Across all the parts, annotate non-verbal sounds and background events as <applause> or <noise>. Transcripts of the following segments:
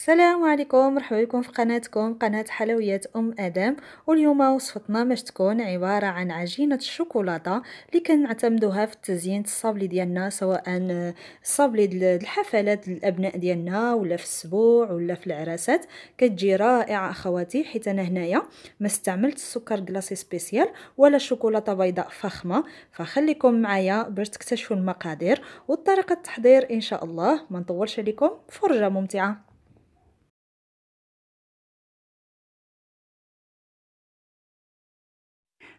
السلام عليكم مرحبا بكم في قناتكم قناة حلويات أم آدم واليوم وصفتنا باش تكون عبارة عن عجينة الشوكولاتة اللي كنعتمدوها في تزيين الصابلي ديالنا سواء الصابلي الحفلات الأبناء ديالنا ولا في السبوع ولا في العراسات كتجي رائعة أخواتي حيت أنا هنايا ما استعملت السكر كلاصي سبيسيال ولا شوكولاتة بيضاء فخمة فخليكم معايا باش تكتشفوا المقادير وطريقة التحضير إن شاء الله ما نطولش عليكم فرجة ممتعة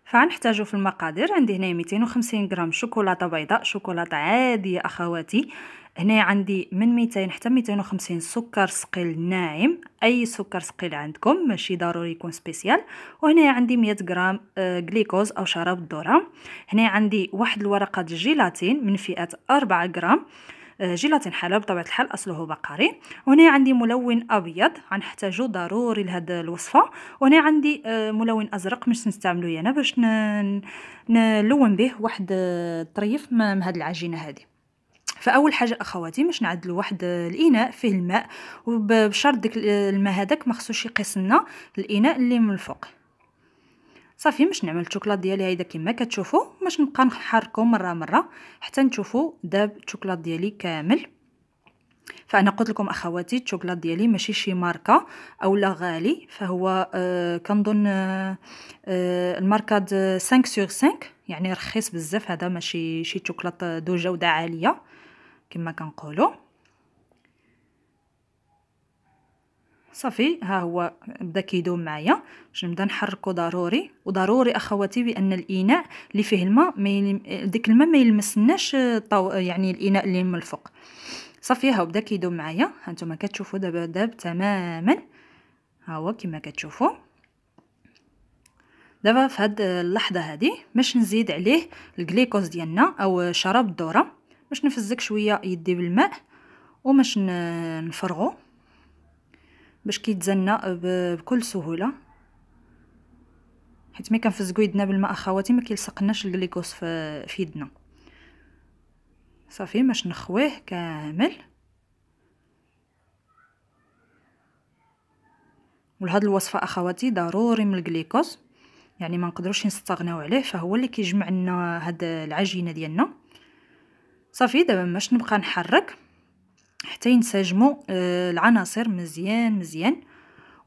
فغنحتاجو في المقادير عندي هنا 250 غرام شوكولاته بيضاء شوكولاته عاديه اخواتي هنا عندي من 200 حتى 250 سكر صقيل ناعم اي سكر صقيل عندكم ماشي ضروري يكون سبيسيال وهنا عندي 100 غرام آه، غليكوز او شراب الذره هنا عندي واحد الورقه الجيلاتين من فئه 4 غرام آه، جيلاتين حلاوة بطبيعة الحال أصله بقري وهنا عندي ملون أبيض غنحتاجو ضروري لهاد الوصفة وهنا عندي آه، ملون أزرق باش نستعملو أنا باش نلون به واحد الطريف آه، من هاد العجينة هذه فاول حاجه اخواتي باش نعدلوا واحد الاناء فيه الماء وبشرط ديك الماء هذاك ما خصوش يقيس لنا الاناء اللي من الفوق صافي باش نعمل الشوكولات ديالي هيدا كما كتشوفوا باش نبقى نحركو مره مره حتى نشوفوا داب الشوكولات ديالي كامل فانا قلت لكم اخواتي الشوكولات ديالي ماشي شي ماركه اولا غالي فهو آه كنظن آه آه الماركه 5 سور 5 يعني رخيص بزاف هذا ماشي شي شوكولات ذو جوده عاليه كما كنقولوا صافي ها هو بدا كيدوم معايا باش نبدا نحركو ضروري وضروري اخواتي بان الاناء اللي فيه الماء ما ديك الماء ما يلمسناش طو... يعني الاناء اللي من الفوق صافي ها بدا كيدوم معايا هانتوما كتشوفوا دابا داب تماما ها هو كما كتشوفوا دابا في هاد اللحظه هادي باش نزيد عليه الجليكوز ديالنا او شراب الذره باش نفزك شويه يدي بالماء وماش نفرغو باش كيتزنى بكل سهوله حيت ملي كنفزقو يدنا بالماء اخواتي ما كيلصقناش الجليكوز في يدنا صافي باش نخويه كامل ولهاد الوصفه اخواتي ضروري من الجليكوز يعني ما نقدروش نستغناو عليه فهو اللي كيجمع لنا هاد العجينه ديالنا صافي دابا باش نبقى نحرك حتى ينسجموا آه، العناصر مزيان مزيان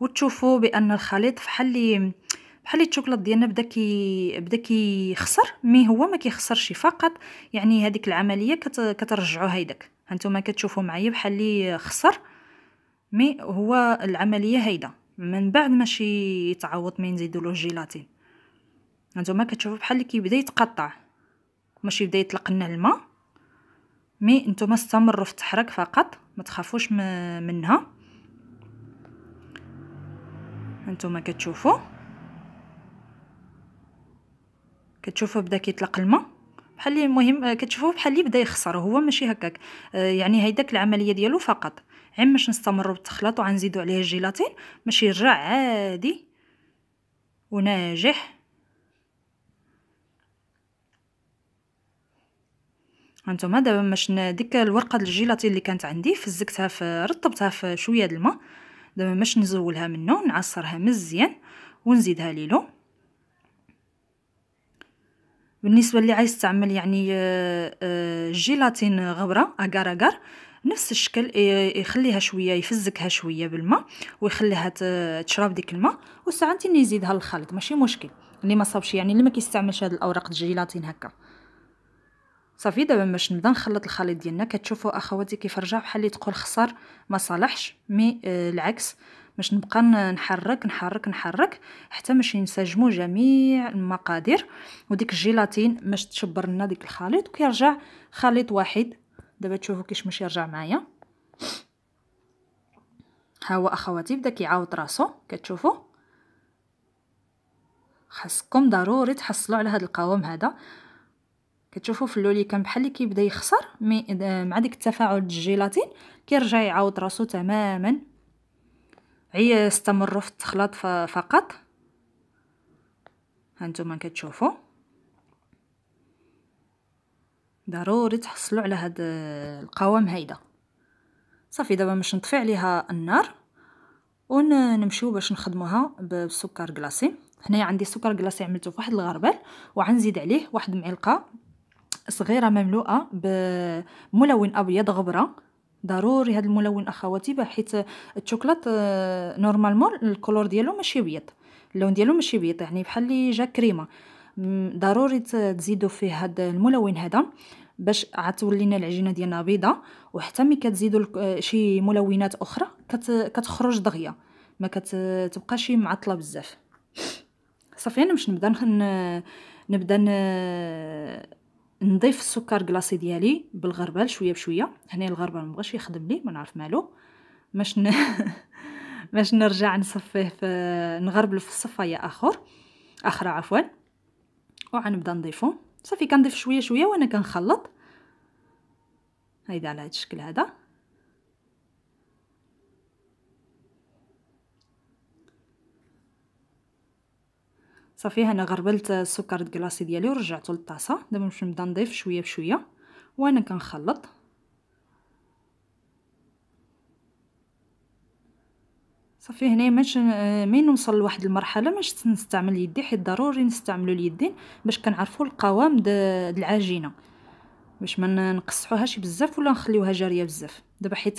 وتشوفوا بان الخليط بحال بحال الشوكولات ديالنا بدا كي بدا كيخسر مي هو ما كيخسرش فقط يعني هذيك العمليه كت... كترجعوا هيداك هانتوما كتشوفوا معايا بحال اللي خسر مي هو العمليه هيدا من بعد ماشي يتعوض ما نزيدوا له الجيلاتين هانتوما كتشوفوا بحال اللي كيبدا يتقطع ماشي بدا يطلق لنا الماء مي نتوما استمروا في التحرك فقط ما تخافوش منها هانتوما كتشوفوا كتشوفوا بدا كيطلق الماء بحال المهم كتشوفو بحال اللي بدا يخسر هو ماشي هكاك آه، يعني هيداك العمليه ديالو فقط عم باش نستمروا بالتخلاط وغنزيدوا عليه الجيلاتين باش يرجع عادي وناجح هانتوما دابا باش ديك الورقه الجيلاتين اللي كانت عندي فزكتها في رطبتها في شويه د الماء دابا باش نزولها منه نعصرها مزيان ونزيدها ليلو بالنسبه اللي عايز تعمل يعني آه، آه، جيلاتين غبره اكار اكار نفس الشكل يخليها شويه يفزكها شويه بالماء ويخليها تشرب ديك الماء وساعات يزيدها للخليط ماشي مشكل اللي ما صابش يعني اللي ما كيستعملش هاد الاوراق الجيلاتين هكا صافي دابا باش نبدا نخلط الخليط ديالنا كتشوفوا اخواتي كيف رجع بحال اللي تقول خسر ما صالحش مي آه العكس باش نبقى نحرك نحرك نحرك حتى باش ينسجموا جميع المقادير وديك الجيلاتين باش تشبر لنا ديك الخليط وكيرجع خليط واحد دابا تشوفوا كيش باش يرجع معايا ها هو اخواتي بدا كيعاود راسو كتشوفوا خاصكم ضروري تحصلوا على هذا القوام هذا كتشوفوا في اللولي كان بحال اللي كيبدا يخسر مي مع ديك التفاعل الجيلاتين كيرجع يعاود راسو تماما عي استمروا في التخلاط فقط هانتوما كتشوفوا ضروري تحصلوا على هاد القوام هيدا صافي دابا باش نطفي عليها النار ونمشيو باش نخدموها بالسكر كلاصي هنايا عندي سكر كلاصي عملته فواحد الغربال وعنزيد عليه واحد المعلقه صغيرة مملوءة بملون أبيض غبرة ضروري هذا الملون اخواتي حيت الشوكولات آه، نورمالمون الكولور ديالو ماشي ابيض اللون ديالو ماشي ابيض يعني بحال اللي جا كريمه ضروري تزيدوا فيه هذا الملون هذا باش عاد تولينا العجينه ديالنا بيضه وحتى ملي كتزيدوا آه، شي ملونات اخرى كت كتخرج دغيا ما كتبقاش معطله بزاف صافي انا باش نبدا نبدا نضيف السكر كلاصي ديالي بالغربال شويه بشويه هنا الغربال مبغاش يخدم لي ما نعرف مالو باش ن... <laughs> باش نرجع نصفيه في نغربل في الصفايه اخر اخرى عفوا وعنبدا نضيفه صافي كنضيف شويه شويه وانا كنخلط هيدا على هاد الشكل هذا صافي هنا غربلت السكر الكلاصي ديالي ورجعته للطاسه دابا باش نبدا نضيف شويه بشويه وانا كنخلط صافي هنا ماش مين نوصل لواحد المرحله ماش نستعمل يدي حيت ضروري نستعملو اليدين باش كنعرفوا القوام د العجينه باش ما نقصحوهاش بزاف ولا نخليوها جاريه بزاف دابا حيت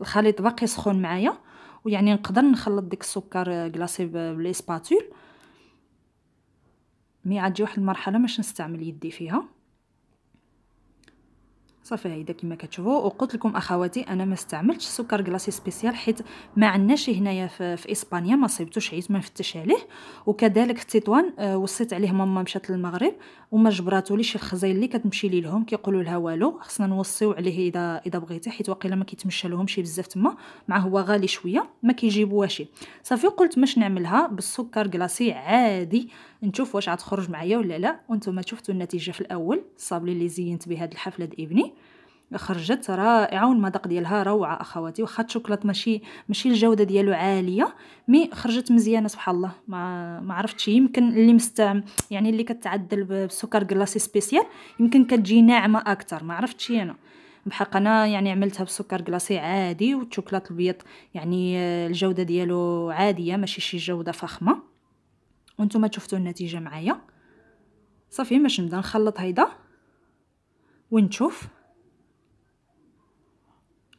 الخليط باقي سخون معايا ويعني نقدر نخلط ديك السكر كلاصي بالاسباتول مي عتجي واحد المرحله باش نستعمل يدي فيها صافي هيدا كما كتشوفوا وقلت لكم اخواتي انا ما استعملتش سكر كلاصي سبيسيال حيت ما عندناش هنايا في, اسبانيا ما صيبتوش عيت ما فتش عليه وكذلك في تطوان آه، وصيت عليه ماما مشات للمغرب وما جبراتوليش الخزاين اللي كتمشي لي لهم كيقولوا لها والو خصنا نوصيو عليه اذا اذا بغيتي حيت واقيلا ما كيتمشى لهم شي بزاف تما مع هو غالي شويه ما كيجيبوها شي صافي قلت باش نعملها بالسكر كلاصي عادي نشوف واش غتخرج معايا ولا لا وانتم شفتوا النتيجه في الاول الصابلي اللي زينت بهاد هاد الحفله د ابني خرجت رائعه والمذاق ديالها روعه اخواتي واخا الشوكولات ماشي ماشي الجوده ديالو عاليه مي خرجت مزيانه سبحان الله ما ما عرفتش يمكن اللي مست يعني اللي كتعدل بسكر كلاصي سبيسيال يمكن كتجي ناعمه اكثر ما عرفتش انا بحق انا يعني عملتها بسكر كلاصي عادي والشوكولات البيض يعني آه، الجوده ديالو عاديه ماشي شي جوده فخمه وانتم شفتوا النتيجه معايا صافي باش نبدا نخلط هيدا ونشوف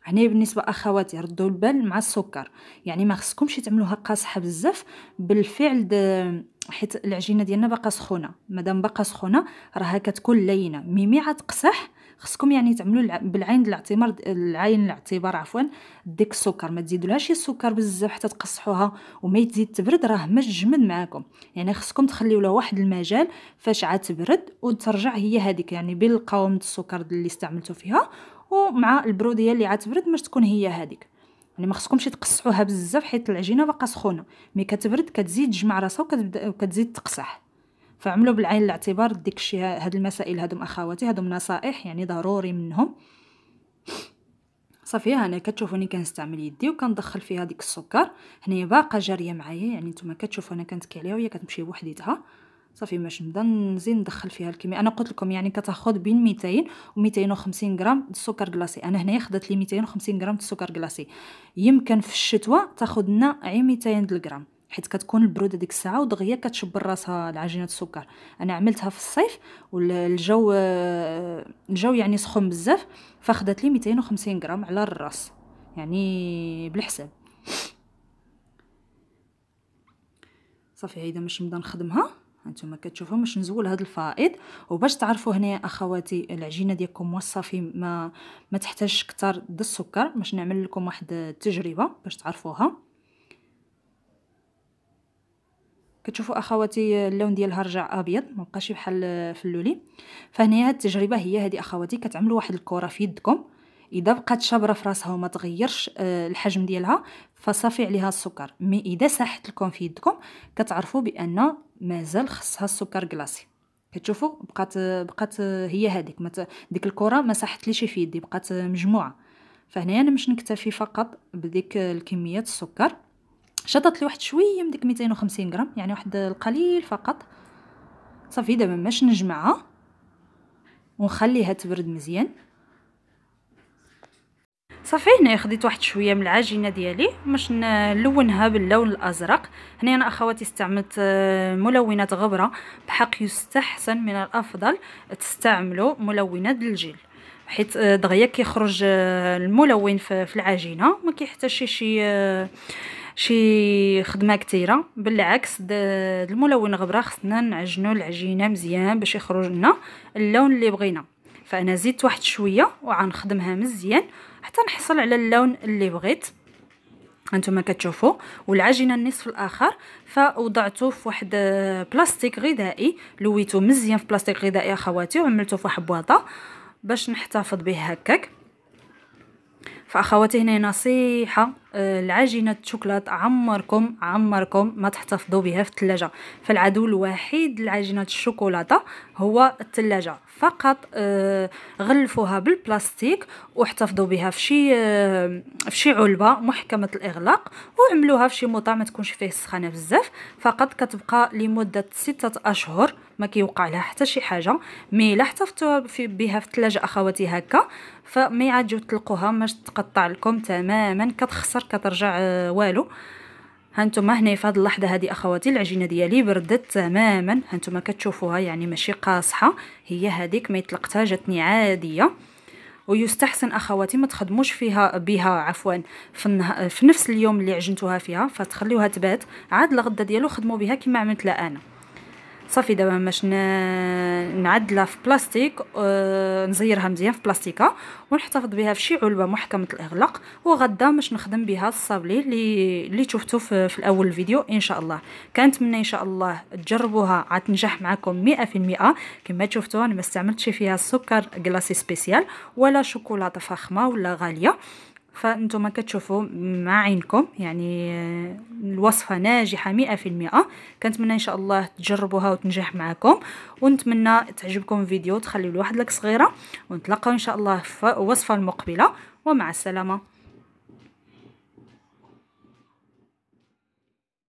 هنا بالنسبه اخواتي ردوا البال مع السكر يعني ما خصكمش تعملوها قاصحه بزاف بالفعل حيت العجينه ديالنا باقا سخونه مادام باقا سخونه راها كتكون لينه ميمي عتقصح خصكم يعني تعملوا بالعين الاعتبار العين الاعتبار عفوا ديك السكر ما تزيدولهاش السكر بزاف حتى تقصحوها وما تزيد تبرد راه ما تجمد معاكم يعني خصكم تخليو لها واحد المجال فاش عاد تبرد وترجع هي هذيك يعني بين القوام السكر اللي استعملتو فيها ومع البروديه اللي عاد تبرد باش تكون هي هذيك يعني ما خصكمش تقصحوها بزاف حيت العجينه باقا سخونه مي كتبرد كتزيد تجمع راسها وكتبدا وكتزيد تقصح فعملوا بالعين الاعتبار ديك الشيء هاد المسائل هادم اخواتي هادم نصائح يعني ضروري منهم صافي انا كتشوفوني كنستعمل يدي وكندخل فيها ديك السكر هنا باقا جاريه معايا يعني نتوما كتشوفوا انا كنتكي عليها وهي كتمشي بوحديتها صافي باش نبدا نزيد ندخل فيها الكميه انا قلت لكم يعني كتاخذ بين 200 و 250 غرام السكر كلاصي انا هنايا خدت لي 250 غرام السكر كلاصي يمكن في الشتوى تاخذ لنا عي 200 غرام حيت كتكون البروده ديك الساعه ودغيا كتشبر راسها العجينه السكر انا عملتها في الصيف والجو آه، الجو يعني سخون بزاف فاخدت لي 250 غرام على الراس يعني بالحساب صافي هيدا باش نبدا نخدمها هانتوما كتشوفوا باش نزول هاد الفائض وباش تعرفوا هنا اخواتي العجينه ديالكم وصافي ما ما تحتاجش كثر د السكر باش نعمل لكم واحد التجربه باش تعرفوها كتشوفوا اخواتي اللون ديالها رجع ابيض ما بقاش بحال في اللولي فهنا هاد التجربه هي هذه اخواتي كتعملوا واحد الكره في يدكم اذا بقات شابره في راسها وما تغيرش آه، الحجم ديالها فصافي عليها السكر مي اذا ساحت لكم في يدكم كتعرفوا بان مازال خصها السكر كلاصي كتشوفوا بقات بقات هي هذيك ديك الكره ما ساحتليش في يدي بقات مجموعه فهنا انا مش نكتفي فقط بديك الكميه السكر شطت لي واحد شويه من ديك 250 غرام يعني واحد القليل فقط صافي دابا باش نجمعها ونخليها تبرد مزيان صافي هنا خديت واحد شويه من العجينه ديالي باش نلونها باللون الازرق هنا انا اخواتي استعملت آه، ملونات غبره بحق يستحسن من الافضل تستعملوا ملونات الجل حيت آه، دغيا كيخرج آه، الملون في العجينه ما كيحتاجش شي شي خدمه كثيره بالعكس الملون غبره خصنا نعجنو العجينه مزيان باش يخرج لنا اللون اللي بغينا فانا زدت واحد شويه وغنخدمها مزيان حتى نحصل على اللون اللي بغيت هانتوما كتشوفوا والعجينه النصف الاخر فوضعته في واحد آه، بلاستيك غذائي لويته مزيان في بلاستيك غذائي اخواتي وعملته في واحد بواطه باش نحتفظ به هكاك فاخواتي هنا نصيحه العجينة الشوكولات عمركم عمركم ما تحتفظوا بها في الثلاجة فالعدو الوحيد لعجينة الشوكولاتة هو الثلاجة فقط آه، غلفوها بالبلاستيك واحتفظوا بها في شي آه، في شي علبة محكمة الإغلاق وعملوها في شي موطع ما تكونش فيه السخانة بزاف فقط كتبقى لمدة ستة أشهر ما كيوقع لها حتى شي حاجه مي الا احتفظتوها بها في الثلاجه اخواتي هكا فما عاد تلقوها باش تقطع لكم تماما كتخسر كترجع آه، والو هانتوما هنا في هذه اللحظه هذه اخواتي العجينه ديالي بردت تماما هانتوما كتشوفوها يعني ماشي قاصحه هي هذيك ما يطلقتها جاتني عاديه ويستحسن اخواتي ما تخدموش فيها بها عفوا في, النه... في نفس اليوم اللي عجنتوها فيها فتخليوها تبات عاد الغدا ديالو خدموا بها كما عملت لا انا صافي دابا باش نعدلها في بلاستيك آه، نزيرها مزيان في بلاستيكه ونحتفظ بها في شي علبه محكمه الاغلاق وغدا باش نخدم بها الصابلي اللي اللي شفتو في, في الاول الفيديو ان شاء الله كنتمنى ان شاء الله تجربوها غتنجح معكم المئة كما شفتو انا ما استعملتش فيها السكر كلاصي سبيسيال ولا شوكولاته فخمه ولا غاليه فانتم كتشوفوا مع عينكم يعني الوصفه ناجحه مئة في المئة كنتمنى ان شاء الله تجربوها وتنجح معكم ونتمنى تعجبكم الفيديو تخليوا لي لك صغيره ونتلاقاو ان شاء الله في الوصفه المقبله ومع السلامه